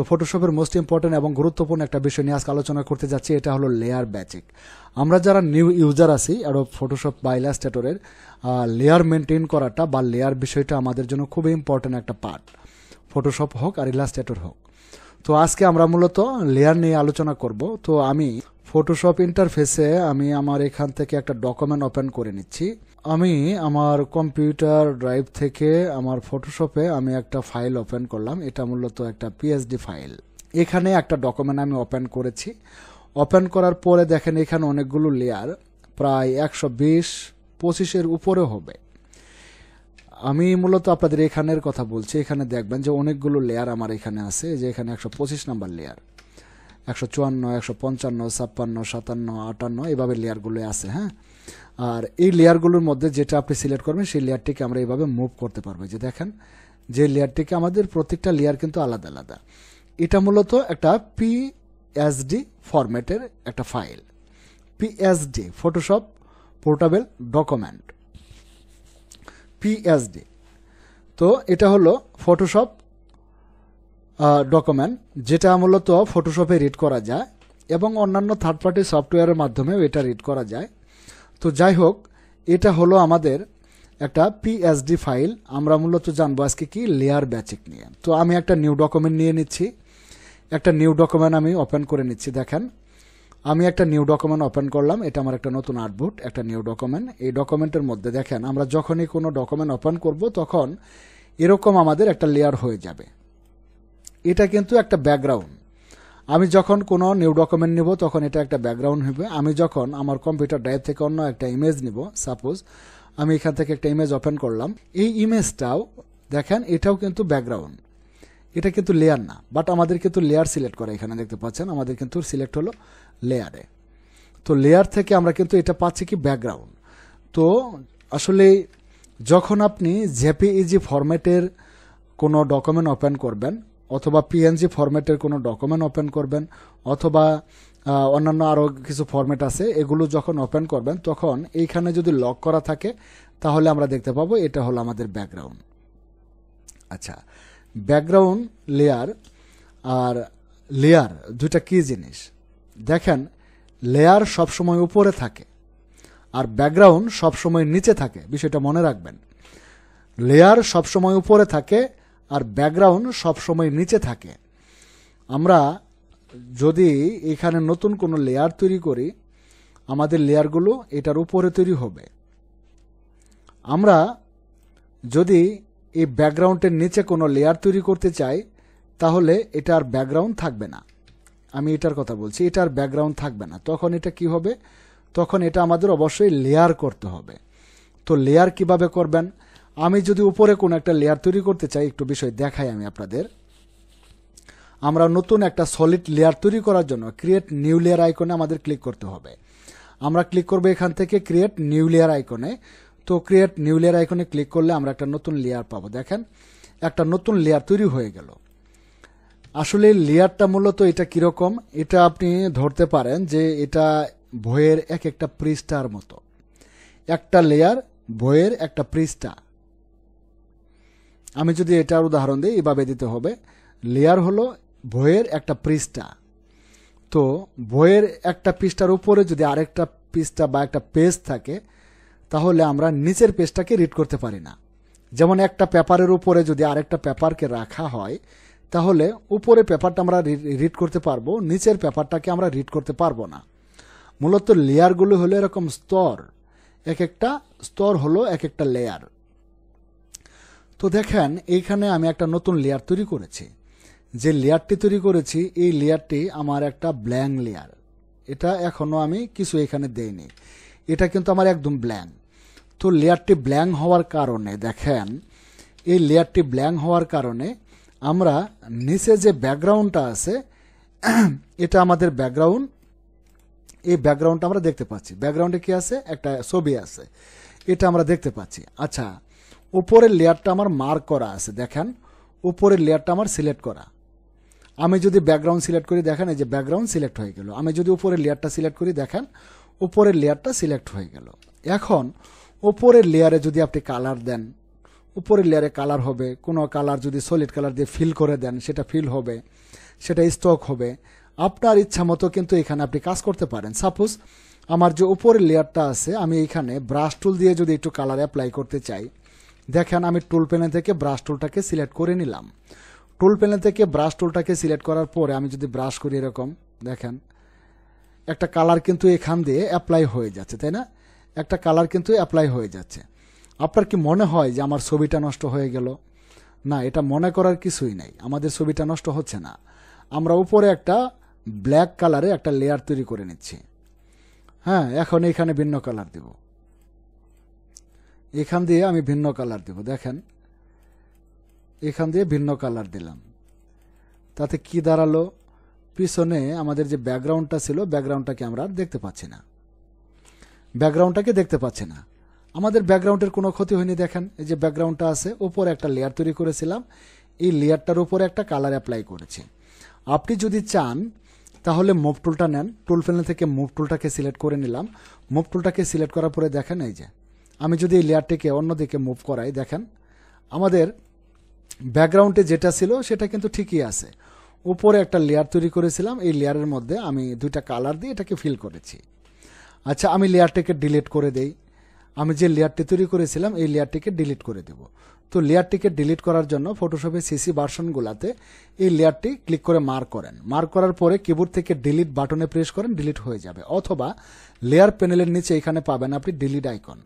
তো ফটোশপের most important এবং গুরুত্বপূর্ণ একটা বিষয় নিয়ে আজকে আলোচনা করতে যাচ্ছি এটা হলো লেয়ার ব্যাচিং আমরা যারা নিউ ইউজার আছি আর ফটোশপ বা ইলাস্ট্রেটরের লেয়ার মেনটেন করাটা বা লেয়ার বিষয়টা আমাদের জন্য খুবই ইম্পর্টেন্ট একটা পার্ট ফটোশপ হোক আর ইলাস্ট্রেটর হোক তো আজকে আমরা মূলত লেয়ার নিয়ে আলোচনা করব তো আমি ফটোশপ ইন্টারফেসে আমি আমার এখান থেকে একটা ডকুমেন্ট ওপেন করে নিচ্ছি আমি আমার কম্পিউটার ড্রাইভ থেকে আমার ফটোশপে আমি একটা ফাইল ওপেন করলাম এটা মূলত একটা পিএইচডি ফাইল এখানে একটা ডকুমেন্ট আমি ওপেন করেছি ওপেন করার পরে দেখেন এখানে অনেকগুলো লেয়ার প্রায় একশো বিশ পঁচিশের উপরে হবে আমি মূলত আপনাদের এখানের কথা বলছি এখানে দেখবেন যে অনেকগুলো লেয়ার আমার এখানে আছে যে এখানে একশো পঁচিশ নাম্বার লেয়ার একশো চুয়ান্ন একশো পঞ্চান্ন ছাপ্পান্ন সাতান্ন আটান্ন এভাবে লেয়ারগুলো আছে হ্যাঁ আর এই লেয়ারগুলোর মধ্যে যেটা আপনি সিলেক্ট করবেন সেই লেয়ারটিকে আমরা এইভাবে মুভ করতে পারবো যে দেখেন যে লেয়ারটিকে আমাদের প্রত্যেকটা লেয়ার কিন্তু আলাদা আলাদা এটা মূলত একটা পিএসডি ফরম্যাটের একটা file PSD Photoshop portable document PSD তো এটা হলো ফটোশপ ডকুমেন্ট যেটা মূলত ফটোশপে রিড করা যায় এবং অন্যান্য থার্ড পার্টি সফটওয়্যারের মাধ্যমেও এটা রিড করা যায় তো যাই হোক এটা হলো আমাদের একটা পিএসডি ফাইল আমরা মূলত জানবো আজকে কি লেয়ার ব্যাচিক নিয়ে তো আমি একটা নিউ ডকুমেন্ট নিয়ে নিচ্ছি একটা নিউ ডকুমেন্ট আমি ওপেন করে নিচ্ছি দেখেন আমি একটা নিউ ডকুমেন্ট ওপেন করলাম এটা আমার একটা নতুন আর্টবুট একটা নিউ ডকুমেন্ট এই ডকুমেন্টের মধ্যে দেখেন আমরা যখনই কোনো ডকুমেন্ট ওপেন করব তখন এরকম আমাদের একটা লেয়ার হয়ে যাবে এটা কিন্তু একটা ব্যাকগ্রাউন্ড আমি যখন কোনো নিউ ডকুমেন্ট নিব তখন এটা একটা ব্যাকগ্রাউন্ড হবে আমি যখন আমার কম্পিউটার ড্রাইভ থেকে অন্য একটা ইমেজ নিব সাপোজ আমি এখান থেকে একটা ইমেজ ওপেন করলাম এই ইমেজটাও দেখেন এটাও কিন্তু ব্যাকগ্রাউন্ড এটা কিন্তু লেয়ার না বাট আমাদের কিন্তু লেয়ার সিলেক্ট করে এখানে দেখতে পাচ্ছেন আমাদের কিন্তু সিলেক্ট হলো লেয়ারে তো লেয়ার থেকে আমরা কিন্তু এটা পাচ্ছি কি ব্যাকগ্রাউন্ড তো আসলে যখন আপনি জেপিইজি ফরম্যাটের e কোনো ডকুমেন্ট ওপেন করবেন অথবা পিএনজি ফরম্যাটের কোনো ডকুমেন্ট ওপেন করবেন অথবা অন্যান্য আরও কিছু ফরম্যাট আছে এগুলো যখন ওপেন করবেন তখন এইখানে যদি লক করা থাকে তাহলে আমরা দেখতে পাবো এটা হলো আমাদের ব্যাকগ্রাউন্ড আচ্ছা ব্যাকগ্রাউন্ড লেয়ার আর লেয়ার দুইটা কি জিনিস দেখেন লেয়ার সবসময় উপরে থাকে আর ব্যাকগ্রাউন্ড সবসময় নিচে থাকে বিষয়টা মনে রাখবেন লেয়ার সবসময় উপরে থাকে আর ব্যাকগ্রাউন্ড সবসময় নিচে থাকে আমরা যদি এখানে নতুন কোনো লেয়ার তৈরি করি আমাদের লেয়ারগুলো এটার উপরে তৈরি হবে আমরা যদি এই ব্যাকগ্রাউন্ডের নিচে কোনো লেয়ার তৈরি করতে চাই তাহলে এটার ব্যাকগ্রাউন্ড থাকবে না আমি এটার কথা বলছি এটার ব্যাকগ্রাউন্ড থাকবে না তখন এটা কি হবে তখন এটা আমাদের অবশ্যই লেয়ার করতে হবে তো লেয়ার কিভাবে করবেন আমি যদি উপরে কোনো একটা লেয়ার তৈরি করতে চাই একটু বিষয় দেখাই আমি আপনাদের আমরা নতুন একটা সলিড লেয়ার তৈরি করার জন্য ক্রিয়েট নিউ লেয়ার আইকনে আমাদের ক্লিক করতে হবে আমরা ক্লিক করব এখান থেকে ক্রিয়েট নিউ লেয়ার আইকনে তো ক্রিয়েট নিউ লেয়ার আইকনে ক্লিক করলে আমরা একটা নতুন লেয়ার পাবো দেখেন একটা নতুন লেয়ার তৈরি হয়ে গেল আসলে লেয়ারটা মূলত এটা কীরকম এটা আপনি ধরতে পারেন যে এটা বইয়ের এক একটা পৃষ্ঠার মতো একটা লেয়ার বইয়ের একটা পৃষ্ঠা আমি যদি এটার উদাহরণ দিই এভাবে দিতে হবে লেয়ার হলো বইয়ের একটা পৃষ্ঠা তো বইয়ের একটা পৃষ্ঠার উপরে যদি আরেকটা পৃষ্ঠা বা একটা পেজ থাকে তাহলে আমরা নিচের পেজটাকে রিড করতে পারি না যেমন একটা পেপারের উপরে যদি আরেকটা পেপারকে রাখা হয় তাহলে উপরে পেপারটা আমরা রিড করতে পারবো নিচের পেপারটাকে আমরা রিড করতে পারবো না মূলত লেয়ারগুলো হলো এরকম স্তর এক একটা স্তর হলো এক একটা লেয়ার তো দেখেন এইখানে আমি একটা নতুন লেয়ার তৈরি করেছি যে লেয়ারটি তৈরি করেছি এই লেয়ারটি আমার একটা ব্ল্যাঙ্ক লেয়ার এটা এখনও আমি কিছু এখানে দেইনি এটা কিন্তু আমার একদম ব্ল্যাঙ্ক তো লেয়ারটি ব্ল্যাঙ্ক হওয়ার কারণে দেখেন এই লেয়ারটি ব্ল্যাঙ্ক হওয়ার কারণে আমরা নিচে যে ব্যাকগ্রাউন্ডটা আছে এটা আমাদের ব্যাকগ্রাউন্ড এই ব্যাকগ্রাউন্ডটা আমরা দেখতে পাচ্ছি ব্যাকগ্রাউন্ডে কি আছে একটা ছবি আছে এটা আমরা দেখতে পাচ্ছি আচ্ছা উপরের লেয়ারটা আমার মার্ক করা আছে দেখেন উপরের লেয়ারটা আমার সিলেক্ট করা আমি যদি ব্যাকগ্রাউন্ড সিলেক্ট করি দেখেন এই যে ব্যাকগ্রাউন্ড সিলেক্ট হয়ে গেল আমি যদি উপরের লেয়ারটা সিলেক্ট করি দেখেন উপরের লেয়ারটা সিলেক্ট হয়ে গেল এখন উপরের লেয়ারে যদি আপনি কালার দেন উপরের লেয়ারে কালার হবে কোনো কালার যদি সলিড কালার দিয়ে ফিল করে দেন সেটা ফিল হবে সেটা স্টক হবে আপনার ইচ্ছা মতো কিন্তু এখানে আপনি কাজ করতে পারেন সাপোজ আমার যে উপরের লেয়ারটা আছে আমি এখানে ব্রাশ টুল দিয়ে যদি একটু কালার অ্যাপ্লাই করতে চাই দেখেন আমি টুল পেনে থেকে ব্রাশ টুলটাকে সিলেক্ট করে নিলাম টুল পেনে থেকে ব্রাশ টুলটাকে সিলেক্ট করার পরে আমি যদি ব্রাশ করি এরকম দেখেন একটা কালার কিন্তু এখান দিয়ে অ্যাপ্লাই হয়ে যাচ্ছে তাই না একটা কালার কিন্তু অ্যাপ্লাই হয়ে যাচ্ছে আপনার কি মনে হয় যে আমার ছবিটা নষ্ট হয়ে গেল না এটা মনে করার কিছুই নাই আমাদের ছবিটা নষ্ট হচ্ছে না আমরা উপরে একটা ব্ল্যাক কালারে একটা লেয়ার তৈরি করে নিচ্ছি হ্যাঁ এখন এখানে ভিন্ন কালার দেবো এখান দিয়ে আমি ভিন্ন কালার দেব দেখেন এখান দিয়ে ভিন্ন কালার দিলাম তাতে কি দাঁড়ালো পিছনে আমাদের যে ব্যাকগ্রাউন্ডটা ছিল ব্যাকগ্রাউন্ডটাকে আমরা আর দেখতে পাচ্ছি না ব্যাকগ্রাউন্ডটাকে দেখতে পাচ্ছি না আমাদের ব্যাকগ্রাউন্ডের কোনো ক্ষতি হয়নি দেখেন এই যে ব্যাকগ্রাউন্ডটা আছে ওপরে একটা লেয়ার তৈরি করেছিলাম এই লেয়ারটার উপরে একটা কালার অ্যাপ্লাই করেছে আপনি যদি চান তাহলে মুভ টুলটা নেন টুল প্যানেল থেকে মুভ টুলটাকে সিলেক্ট করে নিলাম মুভ টুলটাকে সিলেক্ট করার পরে দেখেন এই যে আমি যদি এই লেয়ারটিকে অন্যদিকে মুভ করাই দেখেন আমাদের ব্যাকগ্রাউন্ডে যেটা ছিল সেটা কিন্তু ঠিকই আছে উপরে একটা লেয়ার তৈরি করেছিলাম এই লেয়ারের মধ্যে আমি দুইটা কালার দিয়ে এটাকে ফিল করেছি আচ্ছা আমি লেয়ারটিকে ডিলিট করে দেই আমি যে লেয়ারটি তৈরি করেছিলাম এই লেয়ারটিকে ডিলিট করে দেব তো লেয়ারটিকে ডিলিট করার জন্য ফটোশপের সিসি ভার্সনগুলোতে এই লেয়ারটি ক্লিক করে মার্ক করেন মার্ক করার পরে কিবোর্ড থেকে ডিলিট বাটনে প্রেস করেন ডিলিট হয়ে যাবে অথবা লেয়ার প্যানেলের নিচে এখানে পাবেন আপনি ডিলিট আইকন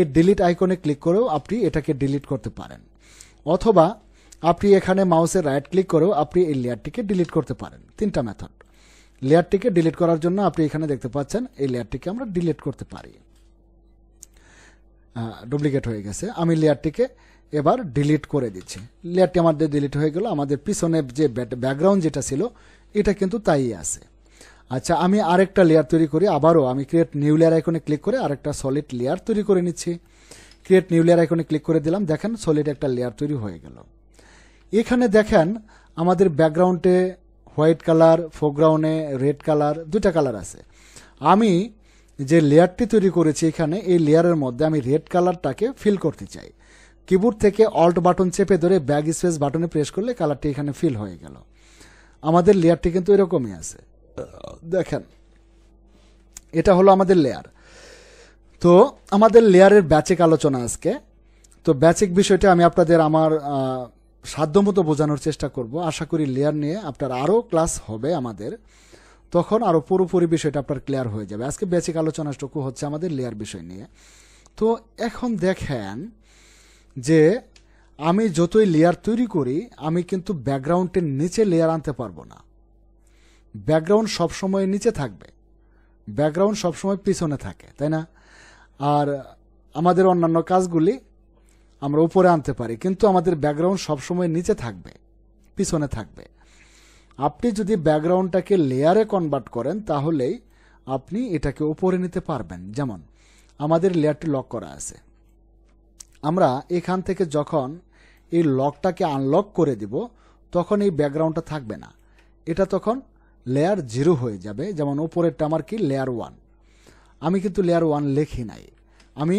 এই ডিলিট আইকনে ক্লিক করেও আপনি এটাকে ডিলিট করতে পারেন অথবা আপনি এখানে মাউসে রাইট ক্লিক করেও আপনি এই লেয়ারটিকে ডিলিট করতে পারেন তিনটা মেথড লেয়ারটিকে ডিলিট করার জন্য আপনি এখানে দেখতে পাচ্ছেন এই লেয়ারটিকে আমরা ডিলিট করতে পারি ডুপ্লিকেট হয়ে গেছে আমি লেয়ারটিকে এবার ডিলিট করে দিচ্ছি লেয়ারটি আমাদের ডিলিট হয়ে গেল আমাদের পিছনে যে ব্যাকগ্রাউন্ড যেটা ছিল এটা কিন্তু তাই আছে আচ্ছা আমি আরেকটা লেয়ার তৈরি করি আবারও আমি ক্রিয়েট নিউ লেয়ার আইকনে ক্লিক করে আরেকটা সলিড লেয়ার তৈরি করে নিচ্ছি ক্রিয়েট নিউ লেয়ার আইকনে ক্লিক করে দিলাম দেখেন সলিড একটা লেয়ার তৈরি হয়ে গেল এখানে দেখেন আমাদের ব্যাকগ্রাউন্ডে হোয়াইট কালার ফোরগ্রাউন্ডে রেড কালার দুটা কালার আছে আমি যে লেয়ারটি তৈরি করেছি এখানে এই লেয়ারের মধ্যে আমি রেড কালারটাকে ফিল করতে চাই কিবোর্ড থেকে অল্ট বাটন চেপে ধরে ব্যাক স্পেস বাটনে প্রেস করলে কালারটি এখানে ফিল হয়ে গেল আমাদের লেয়ারটি কিন্তু এরকমই আছে দেখেন এটা হলো আমাদের লেয়ার তো আমাদের লেয়ারের ব্যাচিক আলোচনা আজকে তো ব্যাচিক বিষয়টা আমি আপনাদের আমার সাধ্যমতো বোঝানোর চেষ্টা করব আশা করি লেয়ার নিয়ে আপনার আরও ক্লাস হবে আমাদের তখন আরও পুরোপুরি বিষয়টা আপনার ক্লিয়ার হয়ে যাবে আজকে বেসিক আলোচনাটুকু হচ্ছে আমাদের লেয়ার বিষয় নিয়ে তো এখন দেখেন যে আমি যতই লেয়ার তৈরি করি আমি কিন্তু ব্যাকগ্রাউন্ডের নিচে লেয়ার আনতে পারবো না ব্যাকগ্রাউন্ড সবসময় নিচে থাকবে ব্যাকগ্রাউন্ড সবসময় পিছনে থাকে তাই না আর আমাদের অন্যান্য কাজগুলি আমরা উপরে আনতে পারি কিন্তু আমাদের ব্যাকগ্রাউন্ড সবসময় নিচে থাকবে পিছনে থাকবে আপনি যদি ব্যাকগ্রাউন্ডটাকে লেয়ারে কনভার্ট করেন তাহলেই আপনি এটাকে উপরে নিতে পারবেন যেমন আমাদের লেয়ারটি লক করা আছে আমরা এখান থেকে যখন এই লকটাকে আনলক করে দিব তখন এই ব্যাকগ্রাউন্ডটা থাকবে না এটা তখন লেয়ার জিরো হয়ে যাবে যেমন ওপরেরটা আমার কি লেয়ার ওয়ান আমি কিন্তু লেয়ার ওয়ান লেখি নাই আমি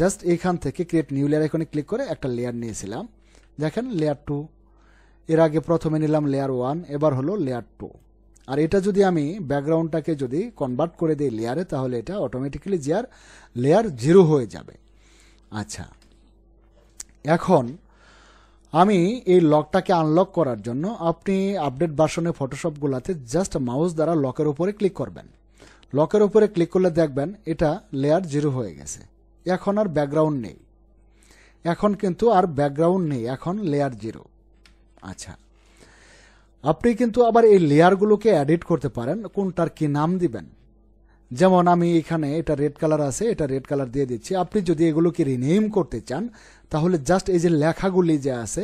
জাস্ট এইখান থেকে ক্রিয়েট নিউ লেয়ার এখানে ক্লিক করে একটা লেয়ার নিয়েছিলাম দেখেন লেয়ার টু এর আগে প্রথমে নিলাম লেয়ার ওয়ান এবার হলো লেয়ার টু আর এটা যদি আমি ব্যাকগ্রাউন্ডটাকে যদি কনভার্ট করে দিই লেয়ারে তাহলে এটা অটোমেটিক্যালি আর লেয়ার জিরো হয়ে যাবে আচ্ছা এখন আমি এই লকটাকে আনলক করার জন্য আপনি আপডেট বাসনে ফটোশপগুলোতে জাস্ট মাউস দ্বারা লকের উপরে ক্লিক করবেন লকের উপরে ক্লিক করলে দেখবেন এটা লেয়ার জিরো হয়ে গেছে এখন আর ব্যাকগ্রাউন্ড নেই এখন কিন্তু আর ব্যাকগ্রাউন্ড নেই এখন লেয়ার জিরো আচ্ছা আপনি কিন্তু আবার এই লেয়ারগুলোকে অ্যাডিট করতে পারেন কোনটার কি নাম দিবেন যেমন আমি এখানে এটা রেড কালার আছে এটা রেড কালার দিয়ে দিচ্ছি আপনি যদি এগুলোকে রিনেম করতে চান তাহলে জাস্ট এই যে লেখাগুলি যে আছে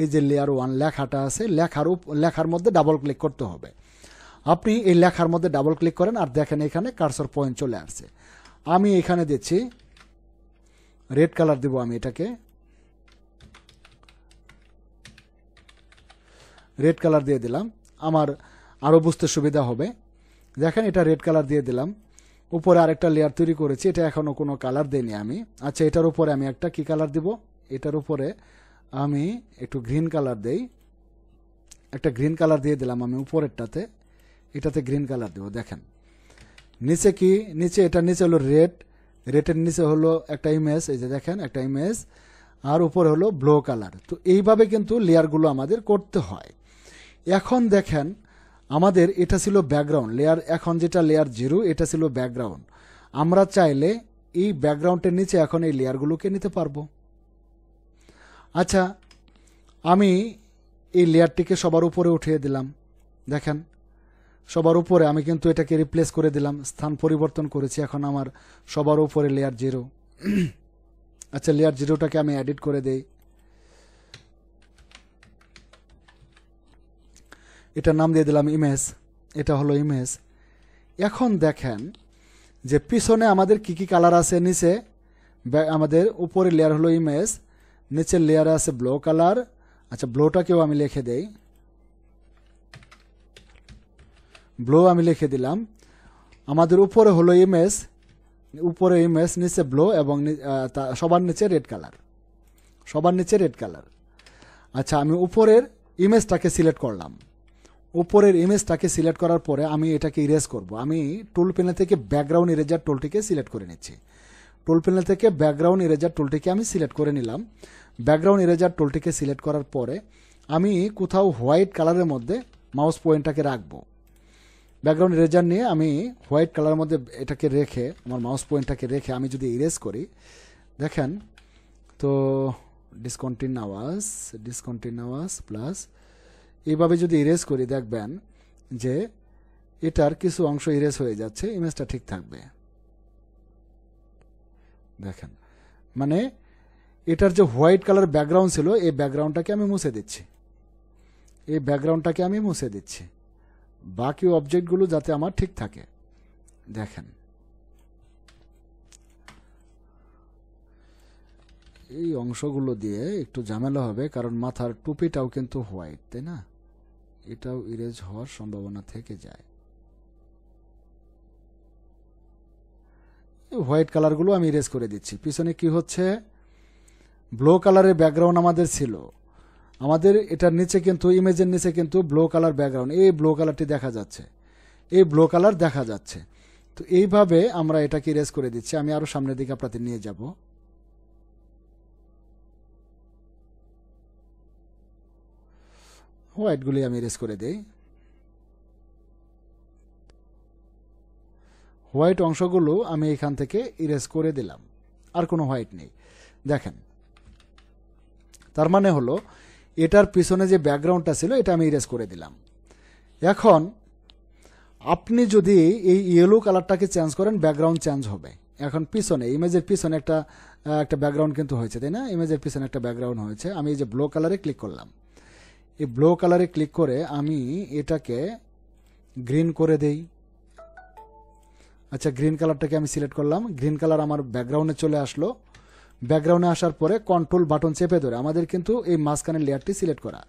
এই যে লেয়ার ওয়ান লেখাটা আছে লেখার লেখার মধ্যে ডাবল ক্লিক করতে হবে আপনি এই লেখার মধ্যে ডাবল ক্লিক করেন আর দেখেন এখানে কার্সর পয়েন্ট চলে আসছে আমি এখানে দিচ্ছি রেড কালার দেব আমি এটাকে রেড কালার দিয়ে দিলাম আমার আরও বুঝতে সুবিধা হবে দেখেন এটা রেড কালার দিয়ে দিলাম উপরে আরেকটা লেয়ার তৈরি করেছি এটা এখনও কোনো কালার দেইনি আমি আচ্ছা এটার উপরে আমি একটা কি কালার দিব এটার উপরে আমি একটু গ্রিন কালার দেই একটা গ্রিন কালার দিয়ে দিলাম আমি উপরেরটাতে এটাতে গ্রিন কালার দেব দেখেন নিচে কি নিচে এটা নিচে হলো রেড রেডের নিচে হলো একটা ইমেজ এই যে দেখেন একটা ইমেজ আর উপরে হলো ব্লো কালার তো এইভাবে কিন্তু লেয়ারগুলো আমাদের করতে হয় এখন দেখেন আমাদের এটা ছিল ব্যাকগ্রাউন্ড লেয়ার এখন যেটা লেয়ার জিরো এটা ছিল ব্যাকগ্রাউন্ড আমরা চাইলে এই ব্যাকগ্রাউন্ডের নিচে এখন এই লেয়ারগুলোকে নিতে পারবো আচ্ছা আমি এই লেয়ারটিকে সবার উপরে উঠিয়ে দিলাম দেখেন সবার উপরে আমি কিন্তু এটাকে রিপ্লেস করে দিলাম স্থান পরিবর্তন করেছি এখন আমার সবার উপরে লেয়ার জিরো আচ্ছা লেয়ার জিরোটাকে আমি অ্যাডিট করে দেই এটা নাম দিয়ে দিলাম ইমেজ এটা হলো ইমেজ এখন দেখেন যে পিছনে আমাদের কি কি কালার আছে নিচে আমাদের উপরে লেয়ার হলো ইমেজ নিচের লেয়ারে আছে ব্লো কালার আচ্ছা ব্লোটাকেও আমি লিখে দেই ব্লো আমি লিখে দিলাম আমাদের উপরে হলো ইমেজ উপরে ইমেজ নিচে ব্লো এবং সবার নিচে রেড কালার সবার নিচে রেড কালার আচ্ছা আমি উপরের ইমেজটাকে সিলেক্ট করলাম ওপরের ইমেজটাকে সিলেক্ট করার পরে আমি এটাকে ইরেজ করব আমি টুল প্যানেল থেকে ব্যাকগ্রাউন্ড ইরেজার টুলটিকে সিলেক্ট করে নিচ্ছি টুল প্যানেল থেকে ব্যাকগ্রাউন্ড ইরেজার টুলটিকে আমি সিলেক্ট করে নিলাম ব্যাকগ্রাউন্ড ইরেজার টুলটিকে সিলেক্ট করার পরে আমি কোথাও হোয়াইট কালারের মধ্যে মাউস পয়েন্টটাকে রাখবো ব্যাকগ্রাউন্ড ইরেজার নিয়ে আমি হোয়াইট কালারের মধ্যে এটাকে রেখে আমার মাউস পয়েন্টটাকে রেখে আমি যদি ইরেজ করি দেখেন তো ডিসকন্টিনিউয়াস ডিসকন্টিনিউয়াস প্লাস এইভাবে যদি ইরেজ করি দেখবেন যে এটার কিছু অংশ ইরেজ হয়ে যাচ্ছে ইমেজটা ঠিক থাকবে দেখেন মানে এটার যে হোয়াইট কালার ব্যাকগ্রাউন্ড ছিল এই ব্যাকগ্রাউন্ডটাকে আমি মুছে দিচ্ছি এই ব্যাকগ্রাউন্ডটাকে আমি মুছে দিচ্ছি বাকি অবজেক্টগুলো যাতে আমার ঠিক থাকে দেখেন এই অংশগুলো দিয়ে একটু ঝামেলা হবে কারণ মাথার টুপিটাও কিন্তু হোয়াইট তাই না এটাও ইরেজ হওয়ার সম্ভাবনা থেকে যায় হোয়াইট কালারগুলো আমি ইরেজ করে দিচ্ছি পিছনে কি হচ্ছে ব্লো কালারের ব্যাকগ্রাউন্ড আমাদের ছিল আমাদের এটার নিচে কিন্তু ইমেজের নিচে কিন্তু ব্লো কালার ব্যাকগ্রাউন্ড এই ব্লো কালারটি দেখা যাচ্ছে এই ব্লো কালার দেখা যাচ্ছে তো এইভাবে আমরা এটাকে ইরেজ করে দিচ্ছি আমি আরও সামনের দিকে আপনাদের নিয়ে যাবো হোয়াইটগুলি আমি রেস করে দেই হোয়াইট অংশগুলো আমি এখান থেকে ইরেজ করে দিলাম আর কোনো হোয়াইট নেই দেখেন তার মানে হলো এটার পিছনে যে ব্যাকগ্রাউন্ডটা ছিল এটা আমি ইরেজ করে দিলাম এখন আপনি যদি এই ইয়েলো কালারটাকে চেঞ্জ করেন ব্যাকগ্রাউন্ড চেঞ্জ হবে এখন পিছনে ইমেজের পিছনে একটা একটা ব্যাকগ্রাউন্ড কিন্তু হয়েছে তাই না ইমেজের পিছনে একটা ব্যাকগ্রাউন্ড হয়েছে আমি এই যে ব্লু কালারে ক্লিক করলাম এই ব্লু কালারে ক্লিক করে আমি এটাকে গ্রিন করে দেই আচ্ছা গ্রিন কালারটাকে আমি সিলেক্ট করলাম গ্রিন কালার আমার ব্যাকগ্রাউন্ডে চলে আসলো ব্যাকগ্রাউন্ডে আসার পরে কন্ট্রোল বাটন চেপে ধরে আমাদের কিন্তু এই মাঝখানের লেয়ারটি সিলেক্ট করা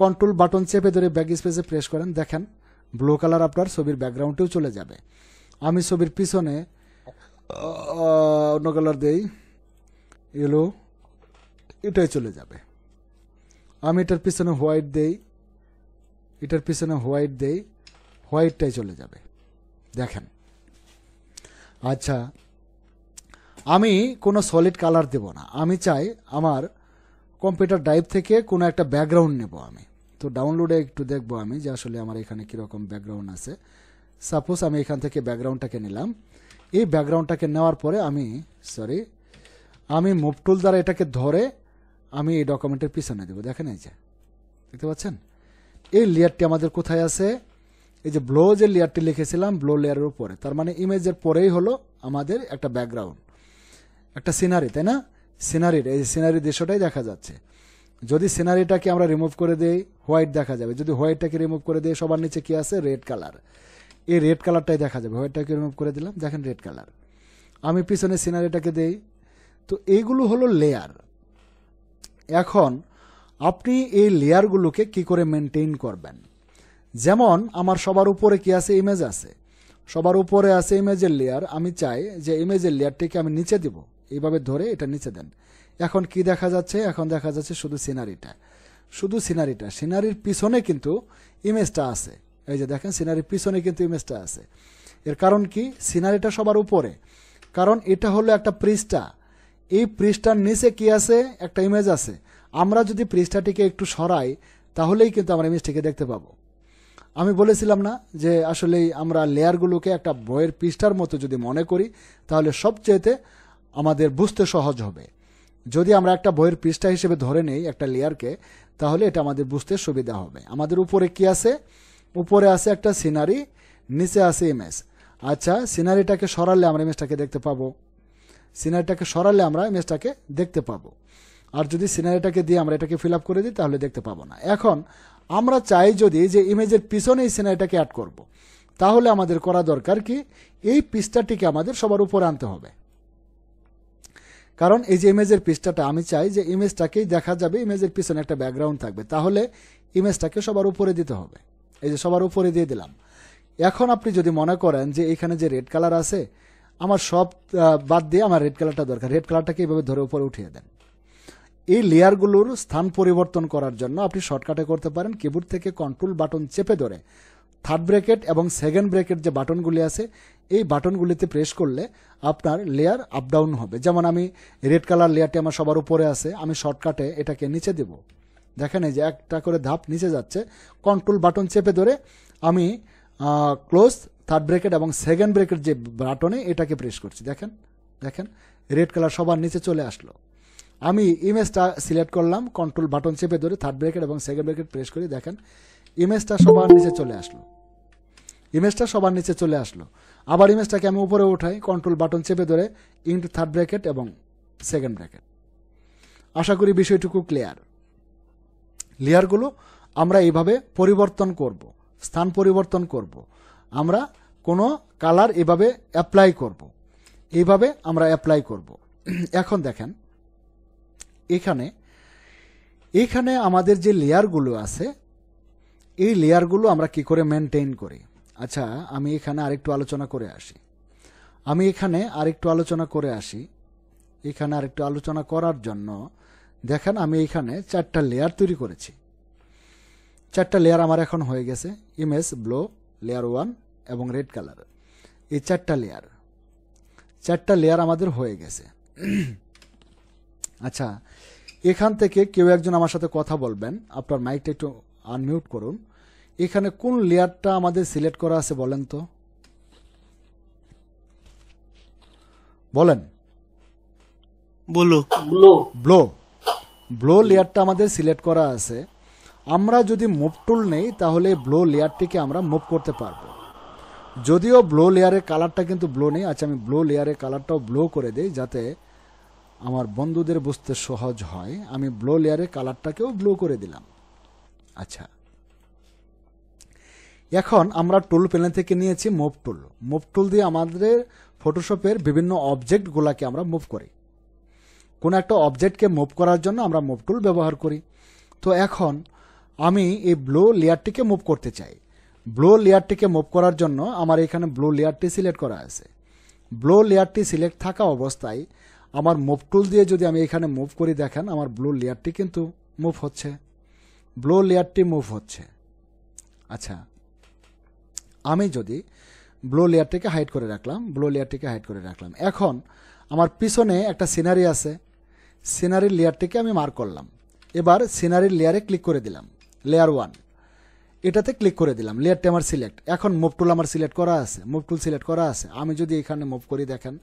কন্ট্রোল বাটন চেপে ধরে ব্যাক স্পেসে প্রেস করেন দেখেন ব্লু কালার আপনার ছবির ব্যাকগ্রাউন্ডেও চলে যাবে আমি ছবির পিছনে অন্য কালার দেই ইয়েলো এটাই চলে যাবে আমি এটার পিছনে হোয়াইট দেই এটার পিছনে হোয়াইট দেই হোয়াইটটাই চলে যাবে দেখেন আচ্ছা আমি কোনো সলিড কালার দেব না আমি চাই আমার কম্পিউটার ড্রাইভ থেকে কোনো একটা ব্যাকগ্রাউন্ড নেব আমি তো ডাউনলোডে একটু দেখব আমি যে আসলে আমার এখানে কীরকম ব্যাকগ্রাউন্ড আছে সাপোজ আমি এখান থেকে ব্যাকগ্রাউন্ডটাকে নিলাম এই ব্যাকগ্রাউন্ডটাকে নেওয়ার পরে আমি সরি আমি মুভটুল দ্বারা এটাকে ধরে আমি এই ডকুমেন্টের পিছনে দেবো দেখেন এই যে দেখতে পাচ্ছেন এই লেয়ারটি আমাদের কোথায় আছে এই যে ব্লো যে লেয়ারটি লিখেছিলাম ব্লো লেয়ারের উপরে তার মানে ইমেজের পরেই হলো আমাদের একটা ব্যাকগ্রাউন্ড একটা সিনারি তাই না সিনারির এই সিনারি দৃশ্যটাই দেখা যাচ্ছে যদি সিনারিটাকে আমরা রিমুভ করে দেই হোয়াইট দেখা যাবে যদি হোয়াইটটাকে রিমুভ করে দেয় সবার নিচে কি আছে রেড কালার এই রেড কালারটাই দেখা যাবে হোয়াইটটাকে রিমুভ করে দিলাম দেখেন রেড কালার আমি পিছনে সিনারিটাকে দেই তো এইগুলো হলো লেয়ার এখন আপনি এই লেয়ারগুলোকে কি করে মেনটেন করবেন যেমন আমার সবার উপরে কি আছে ইমেজ আছে সবার উপরে আছে ইমেজের লেয়ার আমি চাই যে ইমেজের লেয়ারটিকে আমি নিচে দিব এইভাবে ধরে এটা নিচে দেন এখন কি দেখা যাচ্ছে এখন দেখা যাচ্ছে শুধু সিনারিটা শুধু সিনারিটা সিনারির পিছনে কিন্তু ইমেজটা আছে এই যে দেখেন সিনারির পিছনে কিন্তু ইমেজটা আছে এর কারণ কি সিনারিটা সবার উপরে কারণ এটা হলো একটা পৃষ্ঠা এই পৃষ্ঠার নিচে কি আছে একটা ইমেজ আছে আমরা যদি পৃষ্ঠাটিকে একটু সরাই তাহলেই কিন্তু আমরা ইমেজটিকে দেখতে পাবো আমি বলেছিলাম না যে আসলেই আমরা লেয়ারগুলোকে একটা বইয়ের পৃষ্ঠার মতো যদি মনে করি তাহলে সবচেয়েতে আমাদের বুঝতে সহজ হবে যদি আমরা একটা বইয়ের পৃষ্ঠা হিসেবে ধরে নেই একটা লেয়ারকে তাহলে এটা আমাদের বুঝতে সুবিধা হবে আমাদের উপরে কি আছে উপরে আছে একটা সিনারি নিচে আছে ইমেজ আচ্ছা সিনারিটাকে সরালে আমরা ইমেজটাকে দেখতে পাবো সিনারিটাকে সরালে আমরা ইমেজটাকে দেখতে পাবো আর যদি সিনারিটাকে দিয়ে আমরা এটাকে ফিল করে দিই তাহলে দেখতে পাবো না এখন আমরা চাই যদি যে ইমেজের পিছনে এই সিনারিটাকে অ্যাড করব। তাহলে আমাদের করা দরকার কি এই পিস্টাটিকে আমাদের সবার উপরে আনতে হবে কারণ এই যে ইমেজের পৃষ্ঠাটা আমি চাই যে ইমেজটাকেই দেখা যাবে ইমেজের পিছনে একটা ব্যাকগ্রাউন্ড থাকবে তাহলে ইমেজটাকে সবার উপরে দিতে হবে এই যে সবার উপরে দিয়ে দিলাম এখন আপনি যদি মনে করেন যে এখানে যে রেড কালার আছে আমার সব বাদ দিয়ে আমার রেড কালারটা দরকার রেড কালারটাকে এইভাবে ধরে উপরে উঠিয়ে দেন এই লেয়ারগুলোর স্থান পরিবর্তন করার জন্য আপনি শর্টকাটে করতে পারেন কিবোর্ড থেকে কন্ট্রোল বাটন চেপে ধরে থার্ড ব্রেকেট এবং সেকেন্ড ব্রেকেট যে বাটনগুলি আছে এই বাটনগুলিতে প্রেস করলে আপনার লেয়ার আপ ডাউন হবে যেমন আমি রেড কালার লেয়ারটি আমার সবার উপরে আছে আমি শর্টকাটে এটাকে নিচে দেব দেখেন এই যে একটা করে ধাপ নিচে যাচ্ছে কন্ট্রোল বাটন চেপে ধরে আমি ক্লোজ থার্ড ব্রেকেট এবং সেকেন্ড ব্রেকেট যে বাটনে এটাকে প্রেস করছি দেখেন দেখেন রেড কালার সবার নিচে চলে আসলো আমি ইমেজটা সিলেক্ট করলাম কন্ট্রোল বাটন চেপে ধরে থার্ড ব্রেকেট এবং সেকেন্ড ব্রেকেট প্রেস করি দেখেন ইমেজটা সবার নিচে চলে আসলো ইমেজটা সবার নিচে চলে আসলো আবার ইমেজটাকে আমি উপরে উঠাই কন্ট্রোল বাটন চেপে ধরে ইন্ট থার্ড ব্র্যাকেট এবং সেকেন্ড ব্র্যাকেট আশা করি বিষয়টুকু ক্লিয়ার লেয়ারগুলো আমরা এইভাবে পরিবর্তন করব স্থান পরিবর্তন করব আমরা কোনো কালার এভাবে অ্যাপ্লাই করব। এইভাবে আমরা অ্যাপ্লাই করব। এখন দেখেন এখানে এখানে আমাদের যে লেয়ারগুলো আছে এই লেয়ারগুলো আমরা কি করে মেনটেন করি আচ্ছা আমি এখানে আরেকটু আলোচনা করে আসি আমি এখানে আরেকটু আলোচনা করে আসি এখানে আরেকটু আলোচনা করার জন্য দেখেন আমি এখানে চারটা লেয়ার তৈরি করেছি চারটা লেয়ার আমার এখন হয়ে গেছে ইমেজ ব্লো লেয়ার ওয়ান এবং রেড কালার এই চারটা লেয়ার চারটা লেয়ার আমাদের হয়ে গেছে আচ্ছা এখান থেকে কেউ একজন আমার সাথে কথা বলবেন আপনার মাইকটা একটু আনমিউট করুন এখানে কোন লেয়ারটা আমাদের সিলেক্ট করা আছে বলেন তো বলেন ব্লো ব্লো ব্লো লেয়ারটা আমাদের সিলেক্ট করা আছে আমরা যদি মুভ টুল নেই তাহলে ব্লো লেয়ারটিকে আমরা মুভ করতে পারব যদিও ব্লো লেয়ারের কালারটা কিন্তু ব্লো নেই আচ্ছা আমি ব্লো লেয়ারের কালারটাও ব্লো করে দেই যাতে আমার বন্ধুদের বুঝতে সহজ হয় আমি ব্লো লেয়ারের কালারটাকেও ব্লো করে দিলাম আচ্ছা এখন আমরা টুল প্যানেল থেকে নিয়েছি মুভ টুল মুভ টুল দিয়ে আমাদের ফটোশপের বিভিন্ন অবজেক্টগুলোকে আমরা মুভ করি কোনো একটা অবজেক্টকে মুভ করার জন্য আমরা মুভ টুল ব্যবহার করি তো এখন আমি এই ব্লু লেয়ারটিকে মুভ করতে চাই ব্লু লেয়ারটিকে মুভ করার জন্য আমার এখানে ব্লু লেয়ারটি সিলেক্ট করা আছে ব্লু লেয়ারটি সিলেক্ট থাকা অবস্থায় আমার মুভ টুল দিয়ে যদি আমি এখানে মুভ করি দেখেন আমার ব্লু লেয়ারটি কিন্তু মুভ হচ্ছে ব্লু লেয়ারটি মুভ হচ্ছে আচ্ছা আমি যদি ব্লু লেয়ারটিকে হাইড করে রাখলাম ব্লু লেয়ারটিকে হাইড করে রাখলাম এখন আমার পিছনে একটা সিনারি আছে সিনারির লেয়ারটিকে আমি মার্ক করলাম এবার সিনারির লেয়ারে ক্লিক করে দিলাম লেয়ার ওয়ান এটাতে ক্লিক করে দিলাম লেয়ারটি আমার সিলেক্ট এখন মুভ টুল আমার সিলেক্ট করা আছে মুভ টুল সিলেক্ট করা আছে আমি যদি এখানে মুভ করি দেখেন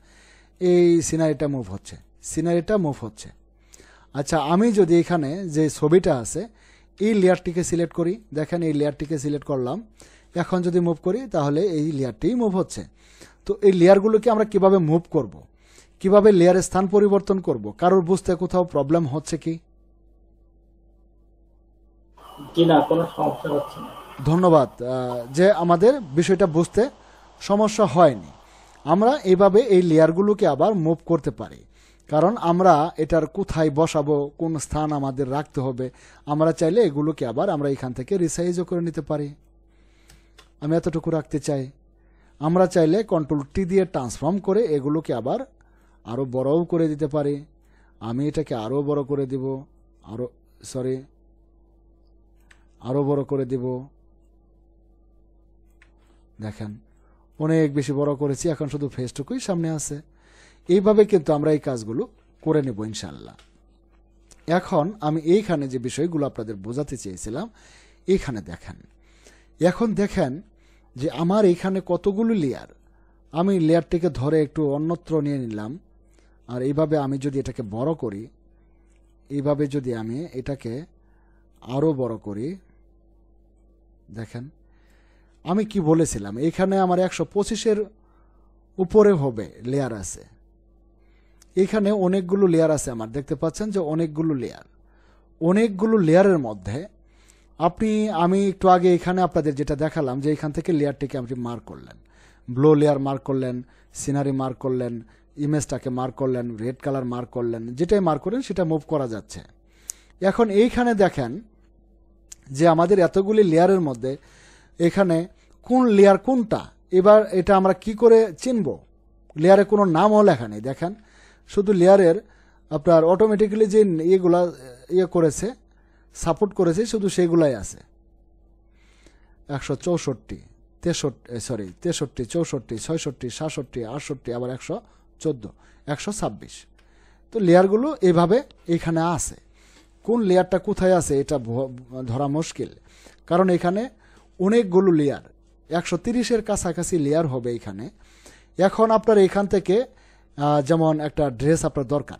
এই সিনারিটা মুভ হচ্ছে সিনারিটা মুভ হচ্ছে আচ্ছা আমি যদি এখানে যে ছবিটা আছে এই লেয়ারটিকে সিলেক্ট করি দেখেন এই লেয়ারটিকে সিলেক্ট করলাম এখন যদি মুভ করি তাহলে এই লেয়ারটিই মুভ হচ্ছে তো এই লেয়ারগুলোকে আমরা কিভাবে মুভ করব। কিভাবে লেয়ারের স্থান পরিবর্তন করব। কারোর বুঝতে কোথাও প্রবলেম হচ্ছে কি ধন্যবাদ যে আমাদের বিষয়টা বুঝতে সমস্যা হয়নি আমরা এইভাবে এই লেয়ারগুলোকে আবার মুভ করতে পারি কারণ আমরা এটার কোথায় বসাবো কোন স্থান আমাদের রাখতে হবে আমরা চাইলে এগুলোকে আবার আমরা এখান থেকে রিসাইজও করে নিতে পারি আমি এতটুকু রাখতে চাই আমরা চাইলে কন্ট্রোল টি দিয়ে ট্রান্সফর্ম করে এগুলোকে আবার আরও বড়ও করে দিতে পারি আমি এটাকে আরও বড় করে দেব আরও সরি আরও বড় করে দেব দেখেন অনেক বেশি বড় করেছি এখন শুধু ফেসটুকুই সামনে আছে এইভাবে কিন্তু আমরা এই কাজগুলো করে নেব ইনশাল্লাহ এখন আমি এইখানে যে বিষয়গুলো আপনাদের বোঝাতে চেয়েছিলাম এইখানে দেখেন এখন দেখেন যে আমার এইখানে কতগুলো লেয়ার আমি লেয়ারটিকে ধরে একটু অন্যত্র নিয়ে নিলাম আর এইভাবে আমি যদি এটাকে বড় করি এইভাবে যদি আমি এটাকে আরও বড় করি দেখেন আমি কি বলেছিলাম এখানে আমার একশো পঁচিশের উপরে হবে লেয়ার আছে এখানে অনেকগুলো লেয়ার আছে আমার দেখতে পাচ্ছেন যে অনেকগুলো লেয়ার অনেকগুলো লেয়ারের মধ্যে আপনি আমি একটু আগে এখানে আপনাদের যেটা দেখালাম যে এখান থেকে লেয়ারটিকে আপনি মার্ক করলেন ব্লো লেয়ার মার্ক করলেন সিনারি মার্ক করলেন ইমেজটাকে মার্ক করলেন রেড কালার মার্ক করলেন যেটাই মার্ক করেন সেটা মুভ করা যাচ্ছে এখন এইখানে দেখেন যে আমাদের এতগুলি লেয়ারের মধ্যে এখানে কোন লেয়ার কোনটা এবার এটা আমরা কি করে চিনব লেয়ারে কোনো নামও লেখা নেই দেখেন শুধু লেয়ারের আপনার অটোমেটিক্যালি যে ইয়েগুলা ইয়ে করেছে সাপোর্ট করেছে শুধু সেগুলাই আছে একশো চৌষট্টি তেষট্টি সরি তেষট্টি চৌষট্টি ছয়ষট্টি সাতষট্টি আটষট্টি আবার একশো চোদ্দো একশো ছাব্বিশ তো লেয়ারগুলো এভাবে এখানে আছে কোন লেয়ারটা কোথায় আছে এটা ধরা মুশকিল কারণ এখানে অনেকগুলো লেয়ার একশো তিরিশের কাছাকাছি লেয়ার হবে এখানে এখন আপনার এখান থেকে যেমন একটা ড্রেস আপনার দরকার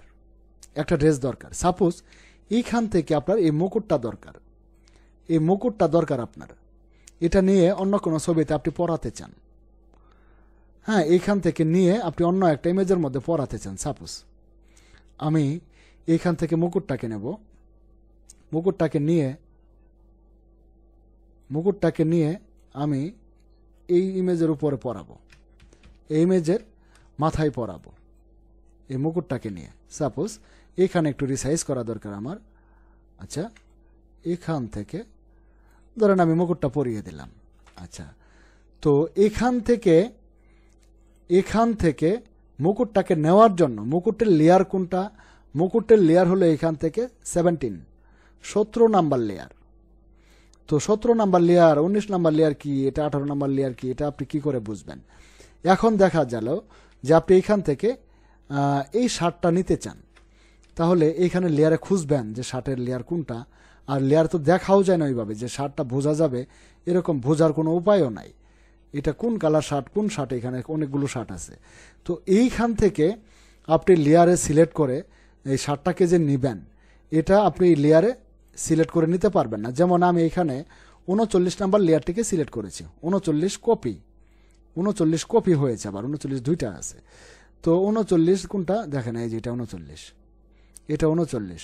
একটা ড্রেস দরকার সাপোজ এইখান থেকে আপনার এই মুকুটটা দরকার এই মুকুটটা দরকার আপনার এটা নিয়ে অন্য কোনো ছবিতে আপনি পড়াতে চান হ্যাঁ এইখান থেকে নিয়ে আপনি অন্য একটা ইমেজের মধ্যে পড়াতে চান সাপোজ আমি এইখান থেকে মুকুটটাকে নেব মুকুটটাকে নিয়ে মুকুটটাকে নিয়ে আমি এই ইমেজের উপরে পরাব এই ইমেজের মাথায় পরাবো এই মুকুটটাকে নিয়ে সাপোজ এখানে একটু রিসাইজ করা দরকার আমার আচ্ছা এখান থেকে ধরেন আমি মুকুটটা পরিয়ে দিলাম আচ্ছা তো এখান থেকে এখান থেকে মুকুটটাকে নেওয়ার জন্য মুকুটের লেয়ার কোনটা মুকুটের লেয়ার হলো এখান থেকে সেভেন্টিন সতেরো নাম্বার লেয়ার তো সতেরো নাম্বার লেয়ার উনিশ নাম্বার লেয়ার কি এটা আঠারো নাম্বার লেয়ার কি এটা আপনি কি করে বুঝবেন এখন দেখা গেল যে আপনি এইখান থেকে এই শার্টটা নিতে চান তাহলে এইখানে লেয়ারে খুঁজবেন যে শার্টের লেয়ার কোনটা আর লেয়ার তো দেখাও যায় না ওইভাবে যে শার্টটা বোঝা যাবে এরকম বোঝার কোনো উপায়ও নাই এটা কোন কালার শার্ট কোন শার্ট এখানে অনেকগুলো শার্ট আছে তো এইখান থেকে আপনি লেয়ারে সিলেক্ট করে এই শার্টটাকে যে নিবেন এটা আপনি লেয়ারে সিলেক্ট করে নিতে পারবেন না যেমন আমি এখানে উনচল্লিশ নাম্বার লেয়ারটিকে সিলেক্ট করেছি উনচল্লিশ কপি উনচল্লিশ কপি হয়েছে আবার উনচল্লিশ দুইটা আছে তো উনচল্লিশ কোনটা দেখেন এই যে এটা উনচল্লিশ এটা উনচল্লিশ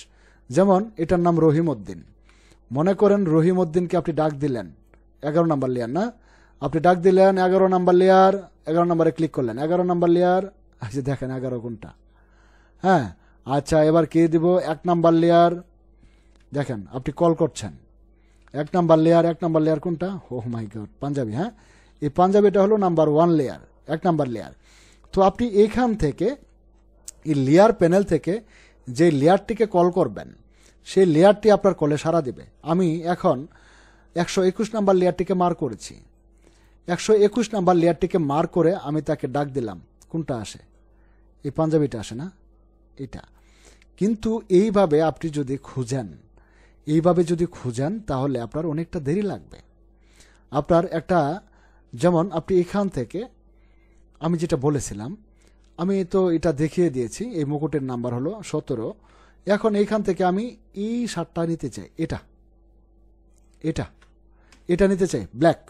যেমন এটার নাম রহিমউদ্দিন মনে করেন রহিমউদ্দিনকে আপনি ডাক দিলেন এগারো নাম্বার লেয়ার না আপনি ডাক দিলেন এগারো নাম্বার লেয়ার এগারো নাম্বারে ক্লিক করলেন এগারো নাম্বার লেয়ার আচ্ছা দেখেন এগারো কোনটা হ্যাঁ আচ্ছা এবার কে দিব এক নাম্বার লেয়ার দেখেন আপনি কল করছেন এক নাম্বার লেয়ার এক নাম্বার লেয়ার কোনটা ও মাই গড পাঞ্জাবি হ্যাঁ এই পাঞ্জাবিটা হলো নাম্বার ওয়ান লেয়ার এক নাম্বার লেয়ার তো আপনি এখান থেকে এই লেয়ার প্যানেল থেকে যে লেয়ারটিকে কল করবেন সেই লেয়ারটি আপনার কলে সারা দেবে আমি এখন একশো একুশ নাম্বার লেয়ারটিকে মার করেছি একশো একুশ নাম্বার লেয়ারটিকে মার করে আমি তাকে ডাক দিলাম কোনটা আসে এই পাঞ্জাবিটা আসে না এটা কিন্তু এইভাবে আপনি যদি খুঁজেন এইভাবে যদি খুঁজেন তাহলে আপনার অনেকটা দেরি লাগবে আপনার একটা যেমন আপনি এখান থেকে আমি যেটা বলেছিলাম আমি তো এটা দেখিয়ে দিয়েছি এই মুকুটের নাম্বার হলো সতেরো এখন এইখান থেকে আমি এই শার্টটা নিতে চাই এটা এটা এটা নিতে চাই ব্ল্যাক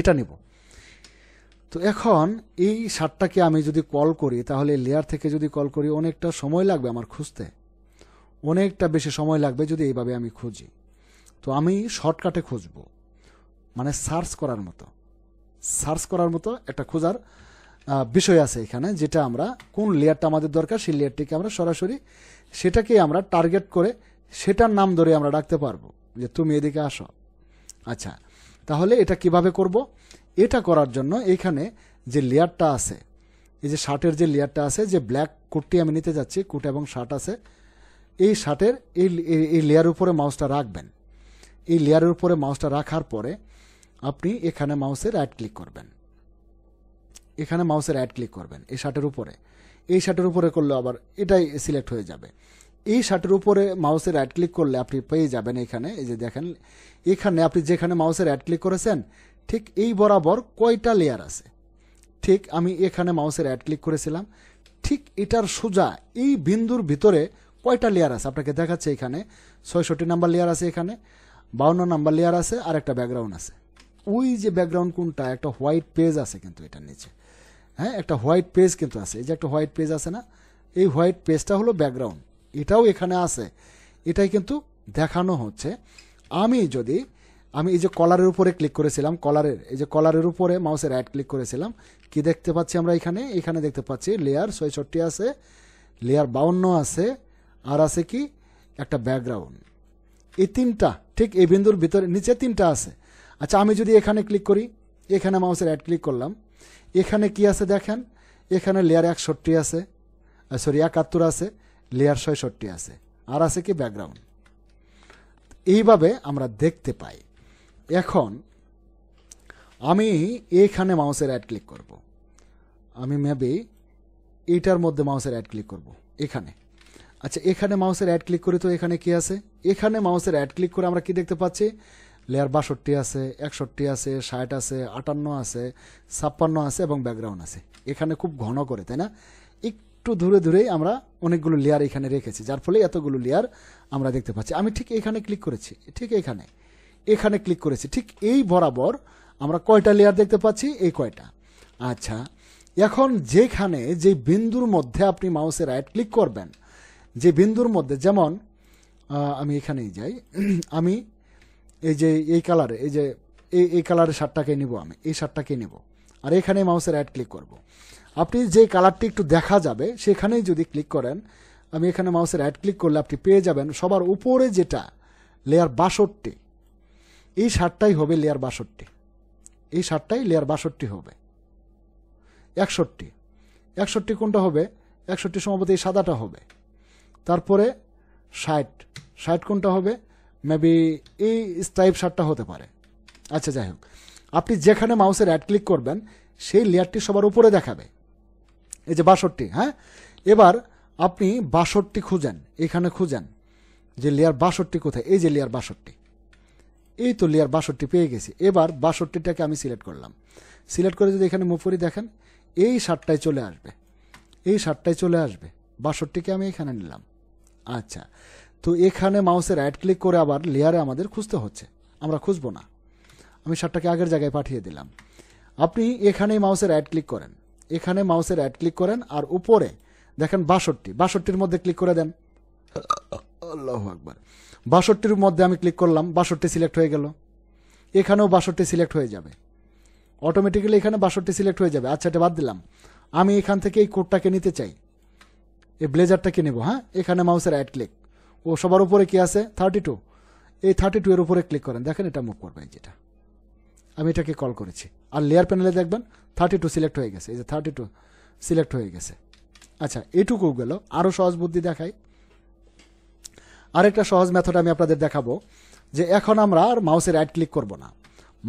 এটা নেব তো এখন এই শার্টটাকে আমি যদি কল করি তাহলে লেয়ার থেকে যদি কল করি অনেকটা সময় লাগবে আমার খুঁজতে অনেকটা বেশি সময় লাগবে যদি এইভাবে আমি খুঁজি তো আমি শর্টকাটে খুঁজব মানে সার্চ করার মতো সার্চ করার মতো একটা খোঁজার বিষয় আছে এখানে যেটা আমরা কোন লেয়ারটা আমাদের দরকার সেই লেয়ারটিকে আমরা সরাসরি সেটাকে আমরা টার্গেট করে সেটার নাম ধরে আমরা ডাকতে পারবো যে তুমি এদিকে আসো আচ্ছা তাহলে এটা কিভাবে করব এটা করার জন্য এখানে যে লেয়ারটা আছে এই যে শার্টের যে লেয়ারটা আছে যে ব্ল্যাক কোটটি আমি নিতে যাচ্ছি কোট এবং শার্ট আছে এই শার্টের এই এই লেয়ার উপরে মাউসটা রাখবেন এই লেয়ারের উপরে মাউসটা রাখার পরে আপনি এখানে মাউসে রাইট ক্লিক করবেন এখানে মাউসে রাইট ক্লিক করবেন এই শার্টের উপরে এই শার্টের উপরে করলে আবার এটাই সিলেক্ট হয়ে যাবে এই শার্টের উপরে মাউসে রাইট ক্লিক করলে আপনি পেয়ে যাবেন এখানে এই যে দেখেন এখানে আপনি যেখানে মাউসে রাইট ক্লিক করেছেন ঠিক এই বরাবর কয়টা লেয়ার আছে ঠিক আমি এখানে মাউসে রাইট ক্লিক করেছিলাম ঠিক এটার সোজা এই বিন্দুর ভিতরে কয়টা লেয়ার আছে আপনাকে দেখাচ্ছে এখানে ছয়ষট্টি নাম্বার লেয়ার আছে এখানে বাউন্ন নাম্বার লেয়ার আছে আর একটা ব্যাকগ্রাউন্ড আছে ওই যে ব্যাকগ্রাউন্ড কোনটা একটা হোয়াইট পেজ আছে কিন্তু এটার নিচে হ্যাঁ একটা হোয়াইট পেজ কিন্তু আছে এই যে একটা হোয়াইট পেজ আছে না এই হোয়াইট পেজটা হলো ব্যাকগ্রাউন্ড এটাও এখানে আছে এটাই কিন্তু দেখানো হচ্ছে আমি যদি আমি এই যে কলারের উপরে ক্লিক করেছিলাম কলারের এই যে কলারের উপরে মাউসের রাইট ক্লিক করেছিলাম কি দেখতে পাচ্ছি আমরা এখানে এখানে দেখতে পাচ্ছি লেয়ার ছয়ষট্টি আছে লেয়ার বাউন্ন আছে আর আছে কি একটা ব্যাকগ্রাউন্ড এই তিনটা ঠিক এই বিন্দুর ভিতরে নিচে তিনটা আছে আচ্ছা আমি যদি এখানে ক্লিক করি এখানে মাউসের অ্যাড ক্লিক করলাম এখানে কি আছে দেখেন এখানে লেয়ার একষট্টি আছে সরি একাত্তর আছে লেয়ার ছয়ষট্টি আছে আর আছে কি ব্যাকগ্রাউন্ড এইভাবে আমরা দেখতে পাই এখন আমি এখানে মাউসের অ্যাড ক্লিক করব আমি মেবি এইটার মধ্যে মাউসের অ্যাড ক্লিক করব এখানে আচ্ছা এখানে মাউসের অ্যাড ক্লিক করে তো এখানে কি আছে এখানে মাউসের অ্যাড ক্লিক করে আমরা কি দেখতে পাচ্ছি লেয়ার বাষট্টি আছে একষট্টি আছে ষাট আছে আটান্ন আছে ছাপ্পান্ন আছে এবং ব্যাকগ্রাউন্ড আছে এখানে খুব ঘন করে তাই না একটু ধরে ধরেই আমরা অনেকগুলো লেয়ার এখানে রেখেছি যার ফলে এতগুলো লেয়ার আমরা দেখতে পাচ্ছি আমি ঠিক এখানে ক্লিক করেছি ঠিক এখানে এখানে ক্লিক করেছি ঠিক এই বরাবর আমরা কয়টা লেয়ার দেখতে পাচ্ছি এই কয়টা আচ্ছা এখন যেখানে যে বিন্দুর মধ্যে আপনি মাউসের রাইট ক্লিক করবেন যে বিন্দুর মধ্যে যেমন আমি এখানেই যাই আমি এই যে এই কালারে এই যে এই এই কালারের শার্টটাকে নিব আমি এই শার্টটাকে নিব আর এখানে মাউসের অ্যাড ক্লিক করব। আপনি যে কালারটি একটু দেখা যাবে সেখানেই যদি ক্লিক করেন আমি এখানে মাউসের অ্যাড ক্লিক করলে আপনি পেয়ে যাবেন সবার উপরে যেটা লেয়ার বাষট্টি এই শার্টটাই হবে লেয়ার বাষট্টি এই শার্টটাই লেয়ার বাষট্টি হবে একষট্টি একষট্টি কোনটা হবে একষট্টি সম্ভবত এই সাদাটা হবে তারপরে ষাট শার্ট কোনটা হবে মেবি এই স্ট্রাইপ শার্টটা হতে পারে আচ্ছা যাই হোক আপনি যেখানে মাউসের অ্যাড ক্লিক করবেন সেই লেয়ারটি সবার উপরে দেখাবে এই যে বাষট্টি হ্যাঁ এবার আপনি বাষট্টি খুঁজেন এখানে খুঁজেন যে লেয়ার বাষট্টি কোথায় এই যে লেয়ার বাষট্টি এই তো লেয়ার বাষট্টি পেয়ে গেছি এবার বাষট্টিটাকে আমি সিলেক্ট করলাম সিলেক্ট করে যদি এখানে মুফুরি দেখেন এই শার্টটায় চলে আসবে এই শার্টটায় চলে আসবে বাষট্টিকে আমি এখানে নিলাম আচ্ছা তো এখানে মাউসের অ্যাড ক্লিক করে আবার লেয়ারে আমাদের খুঁজতে হচ্ছে আমরা খুঁজবো না আমি শার্টটাকে আগের জায়গায় পাঠিয়ে দিলাম আপনি এখানে মাউসের অ্যাড ক্লিক করেন এখানে মাউসের অ্যাড ক্লিক করেন আর উপরে দেখেন বাষট্টি বাষট্টির মধ্যে ক্লিক করে দেন আল্লাহ আকবর বাষট্টির মধ্যে আমি ক্লিক করলাম বাষট্টি সিলেক্ট হয়ে গেল এখানেও বাষট্টি সিলেক্ট হয়ে যাবে অটোমেটিক্যালি এখানে বাষট্টি সিলেক্ট হয়ে যাবে আচ্ছা এটা বাদ দিলাম আমি এখান থেকে এই কোডটাকে নিতে চাই এই ব্লেজারটাকে নেব হ্যাঁ এখানে মাউসের অ্যাড ক্লিক ও সবার উপরে কি আছে থার্টি টু এই থার্টি টু এর উপরে ক্লিক করেন দেখেন এটা মুভ করবে যেটা আমি এটাকে কল করেছি আর লেয়ার প্যানেলে দেখবেন থার্টি টু সিলেক্ট হয়ে গেছে এই যে থার্টি টু সিলেক্ট হয়ে গেছে আচ্ছা এটুকু গেল আরও সহজ বুদ্ধি দেখাই আরেকটা সহজ মেথড আমি আপনাদের দেখাবো যে এখন আমরা আর মাউসের অ্যাড ক্লিক করব না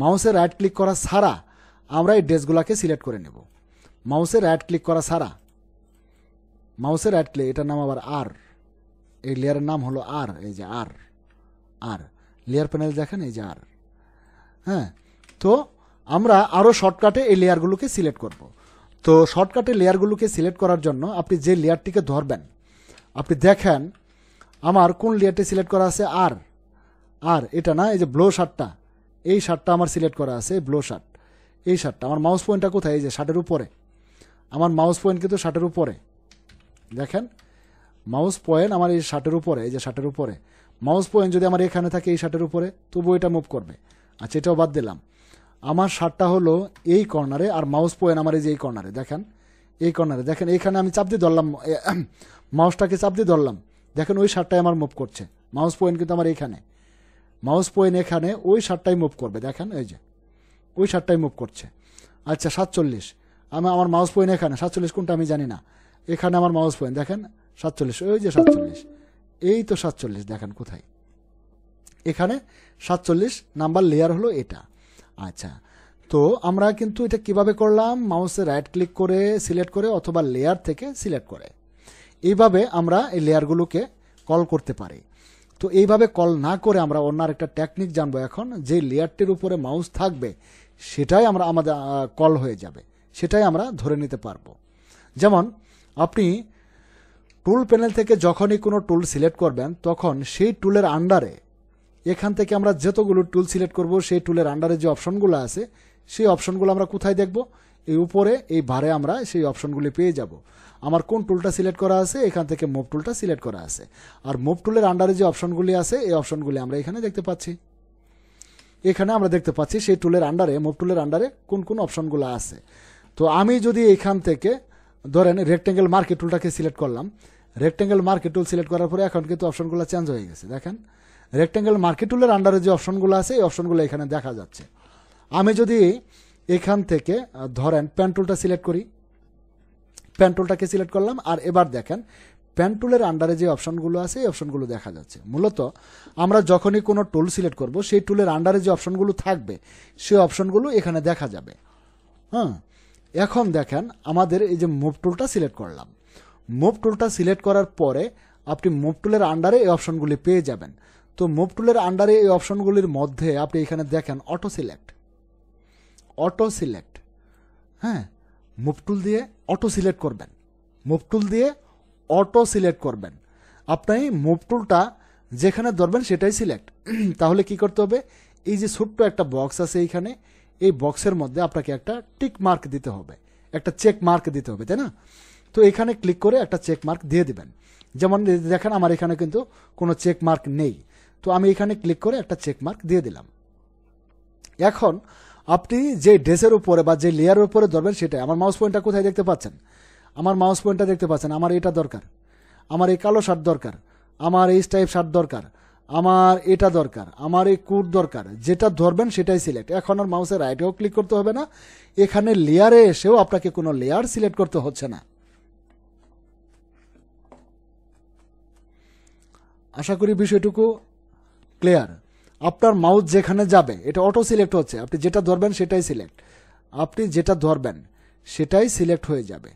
মাউসের অ্যাড ক্লিক করা ছাড়া আমরা এই ড্রেসগুলোকে সিলেক্ট করে নেব মাউসের অ্যাড ক্লিক করা ছাড়া মাউসে রাইট ক্লিক এটার নাম আবার আর এই লেয়ারের নাম হলো আর এই যে আর আর লেয়ার প্যানেল দেখেন এই যে আর হ্যাঁ তো আমরা আরও শর্টকাটে এই লেয়ারগুলোকে সিলেক্ট করব তো শর্টকাটে লেয়ারগুলোকে সিলেক্ট করার জন্য আপনি যে লেয়ারটিকে ধরবেন আপনি দেখেন আমার কোন লেয়ারটি সিলেক্ট করা আছে আর আর এটা না এই যে ব্লো শার্টটা এই শার্টটা আমার সিলেক্ট করা আছে ব্লো শার্ট এই শার্টটা আমার মাউস পয়েন্টটা কোথায় এই যে শার্টের উপরে আমার মাউস পয়েন্ট কিন্তু শার্টের উপরে দেখেন মাউস পয়েন্ট আমার এই শার্টের উপরে এই যে শার্টের উপরে মাউস পয়েন্ট যদি আমার এখানে থাকে এই শার্টের উপরে তবু এটা মুভ করবে আচ্ছা এটাও বাদ দিলাম আমার শার্টটা হলো এই কর্নারে আর মাউস পয়েন্ট আমার এই যে এই কর্নারে দেখেন এই কর্নারে দেখেন এখানে আমি চাপ দিয়ে ধরলাম মাউসটাকে চাপ দিয়ে ধরলাম দেখেন ওই শার্টটাই আমার মুভ করছে মাউস পয়েন্ট কিন্তু আমার এখানে মাউস পয়েন্ট এখানে ওই শার্টটাই মুভ করবে দেখেন এই যে ওই শার্টটাই মুভ করছে আচ্ছা সাতচল্লিশ আমি আমার মাউস পয়েন্ট এখানে সাতচল্লিশ কোনটা আমি জানি না এখানে আমার মাউস পয়েন্ট দেখেন সাতচল্লিশ ওই যে সাতচল্লিশ এই তো সাতচল্লিশ দেখেন কোথায় এখানে সাতচল্লিশ নাম্বার লেয়ার হলো এটা আচ্ছা তো আমরা কিন্তু এটা কিভাবে করলাম মাউসে রাইট ক্লিক করে সিলেক্ট করে অথবা লেয়ার থেকে সিলেক্ট করে এইভাবে আমরা এই লেয়ারগুলোকে কল করতে পারি তো এইভাবে কল না করে আমরা অন্য একটা টেকনিক জানবো এখন যে লেয়ারটির উপরে মাউস থাকবে সেটাই আমরা আমাদের কল হয়ে যাবে সেটাই আমরা ধরে নিতে পারবো যেমন আপনি টুল প্যানেল থেকে যখনই কোনো টুল সিলেক্ট করবেন তখন সেই টুলের আন্ডারে এখান থেকে আমরা যতগুলো টুল সিলেক্ট করব সেই টুলের আন্ডারে যে অপশনগুলো আছে সেই অপশনগুলো আমরা কোথায় দেখব এই উপরে এই ভারে আমরা সেই অপশনগুলি পেয়ে যাব আমার কোন টুলটা সিলেক্ট করা আছে এখান থেকে মুভ টুলটা সিলেক্ট করা আছে আর মুভ টুলের আন্ডারে যে অপশনগুলি আছে এই অপশনগুলি আমরা এখানে দেখতে পাচ্ছি এখানে আমরা দেখতে পাচ্ছি সেই টুলের আন্ডারে মুভ টুলের আন্ডারে কোন কোন অপশনগুলো আছে তো আমি যদি এখান থেকে ধরেন রেক্টেঙ্গেল মার্কেট টুলটাকে সিলেক্ট করলাম রেক্টেঙ্গেল মার্কেট টুল সিলেক্ট করার পরে এখন কিন্তু অপশনগুলো চেঞ্জ হয়ে গেছে দেখেন রেক্টেঙ্গেল মার্কেট টুলের আন্ডারে যে অপশনগুলো আছে এই অপশনগুলো এখানে দেখা যাচ্ছে আমি যদি এখান থেকে ধরেন প্যান্টুলটা সিলেক্ট করি প্যান্টুলটাকে সিলেক্ট করলাম আর এবার দেখেন প্যান্টুলের আন্ডারে যে অপশনগুলো আছে এই অপশনগুলো দেখা যাচ্ছে মূলত আমরা যখনই কোনো টুল সিলেক্ট করব সেই টুলের আন্ডারে যে অপশনগুলো থাকবে সেই অপশনগুলো এখানে দেখা যাবে হ্যাঁ এখন দেখেন আমাদের এই যে মুভ টুলটা সিলেক্ট করলাম মুভ টুলটা সিলেক্ট করার পরে আপনি মুভ টুলের আন্ডারে এই অপশনগুলি পেয়ে যাবেন তো মুভ টুলের আন্ডারে এই অপশনগুলির মধ্যে আপনি এখানে দেখেন অটো সিলেক্ট অটো সিলেক্ট হ্যাঁ মুভ টুল দিয়ে অটো সিলেক্ট করবেন মুভ টুল দিয়ে অটো সিলেক্ট করবেন আপনি মুভ টুলটা যেখানে ধরবেন সেটাই সিলেক্ট তাহলে কি করতে হবে এই যে ছোট্ট একটা বক্স আছে এইখানে এই বক্সের মধ্যে আপনাকে একটা টিক মার্ক দিতে হবে একটা চেক মার্ক দিতে হবে তাই না তো এখানে ক্লিক করে একটা চেক মার্ক দিয়ে দিবেন যেমন দেখেন আমার এখানে কিন্তু কোনো চেক মার্ক নেই তো আমি এখানে ক্লিক করে একটা চেক মার্ক দিয়ে দিলাম এখন আপনি যে ড্রেসের উপরে বা যে লেয়ারের উপরে ধরবেন সেটাই আমার মাউস পয়েন্টটা কোথায় দেখতে পাচ্ছেন আমার মাউস পয়েন্টটা দেখতে পাচ্ছেন আমার এটা দরকার আমার এই কালো শার্ট দরকার আমার এই টাইপ শার্ট দরকার আমার এটা দরকার আমার এই কোড দরকার যেটা ধরবেন সেটাই সিলেক্ট এখন আর মাউসের রাইটেও ক্লিক করতে হবে না এখানে লেয়ারে এসেও আপনাকে কোনো লেয়ার সিলেক্ট করতে হচ্ছে না আশা করি বিষয়টুকু ক্লিয়ার আপনার মাউস যেখানে যাবে এটা অটো সিলেক্ট হচ্ছে আপনি যেটা ধরবেন সেটাই সিলেক্ট আপনি যেটা ধরবেন সেটাই সিলেক্ট হয়ে যাবে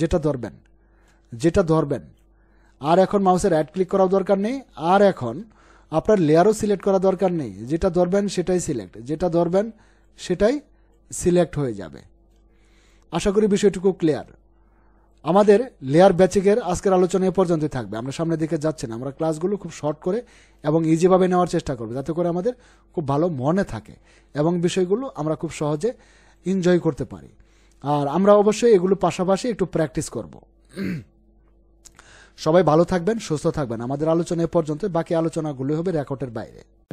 যেটা ধরবেন যেটা ধরবেন আর এখন মাউসের অ্যাড ক্লিক করার দরকার নেই আর এখন আপনার লেয়ারও সিলেক্ট করা দরকার নেই যেটা ধরবেন সেটাই সিলেক্ট যেটা ধরবেন সেটাই সিলেক্ট হয়ে যাবে আশা করি বিষয়টুকু ক্লিয়ার আমাদের লেয়ার ব্যাচিকের আজকের আলোচনা এ পর্যন্তই থাকবে আমরা সামনের দিকে যাচ্ছি না আমরা ক্লাসগুলো খুব শর্ট করে এবং ইজিভাবে নেওয়ার চেষ্টা করব যাতে করে আমাদের খুব ভালো মনে থাকে এবং বিষয়গুলো আমরা খুব সহজে এনজয় করতে পারি আর আমরা অবশ্যই এগুলো পাশাপাশি একটু প্র্যাকটিস করব সবাই ভালো থাকবেন সুস্থ থাকবেন আমাদের আলোচনা এ পর্যন্ত বাকি আলোচনাগুলো হবে রেকর্ডের বাইরে